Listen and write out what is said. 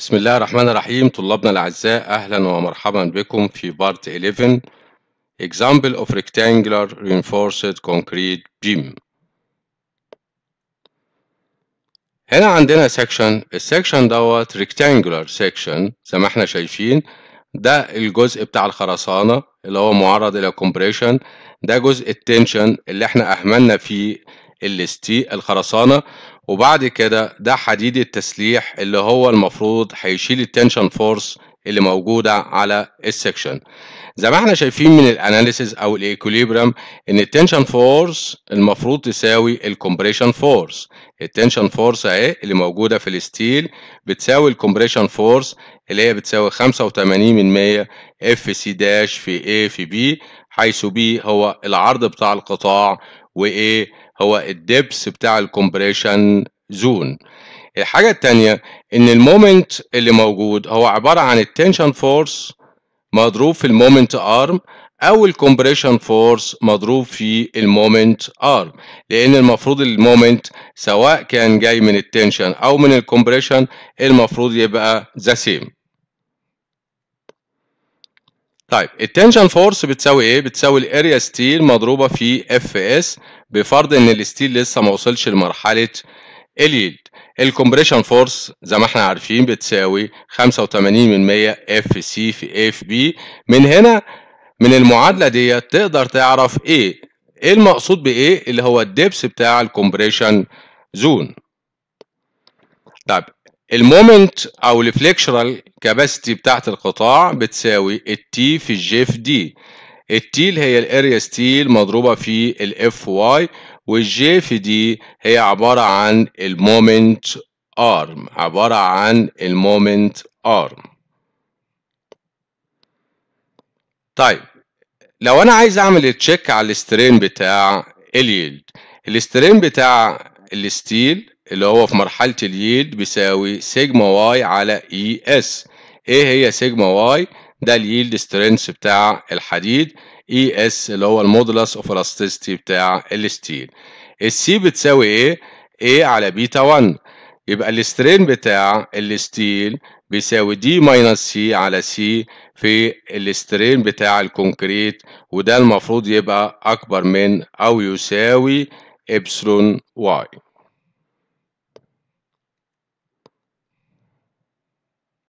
بسم الله الرحمن الرحيم طلابنا الأعزاء أهلا ومرحبا بكم في بارت 11 Example of rectangular reinforced concrete beam هنا عندنا section السكشن دوت rectangular section زي ما احنا شايفين ده الجزء بتاع الخرسانة اللي هو معرض إلى compression ده جزء التنشن اللي احنا أهملنا فيه الستي الخرسانه وبعد كده ده حديد التسليح اللي هو المفروض هيشيل التنشن فورس اللي موجوده على السكشن زي ما احنا شايفين من الاناليسيز او الايكوليبرام ان التنشن فورس المفروض تساوي الكمبريشن فورس التنشن فورس اهي اللي موجوده في الستيل بتساوي الكمبريشن فورس اللي هي بتساوي 85 من 100 اف سي داش في اي في بي حيث بي هو العرض بتاع القطاع وايه هو الدبس بتاع الكومبريشن زون الحاجة التانية ان المومنت اللي موجود هو عبارة عن التنشن فورس مضروب في المومنت ارم او الكومبريشن فورس مضروب في المومنت ارم لان المفروض المومنت سواء كان جاي من التنشن او من الكومبريشن المفروض يبقى ذا سيم طيب التنشن فورس بتساوي ايه؟ بتساوي الاريا ستيل مضروبه في اف اس بفرض ان الستيل لسه ما وصلش لمرحله اليلد. الكمبريشن فورس زي ما احنا عارفين بتساوي 85% اف سي في اف بي من هنا من المعادله ديت تقدر تعرف ايه ايه المقصود بايه اللي هو الدبس بتاع الكومبريشن زون طيب المومنت او الفليكشرال كاباستي بتاعت القطاع بتساوي التي في الجي في دي التي اللي هي الاريا ستيل مضروبة في الاف واي والجي في دي هي عبارة عن المومنت ارم عبارة عن المومنت ارم طيب لو انا عايز اعمل تشيك على السترين بتاع اليلد السترين بتاع الستيل اللي هو في مرحلة اليلد بيساوي سيجما واي على اي e اس ايه هي سيجما واي ده اليلد سترينث بتاع الحديد اي e اس اللي هو المودولس اوف الاستيستي بتاع الستيل السي بتساوي ايه ايه على بيتا 1 يبقى السترين بتاع الستيل بيساوي دي ماينس سي على سي في السترين بتاع الكونكريت وده المفروض يبقى اكبر من او يساوي ابسلون واي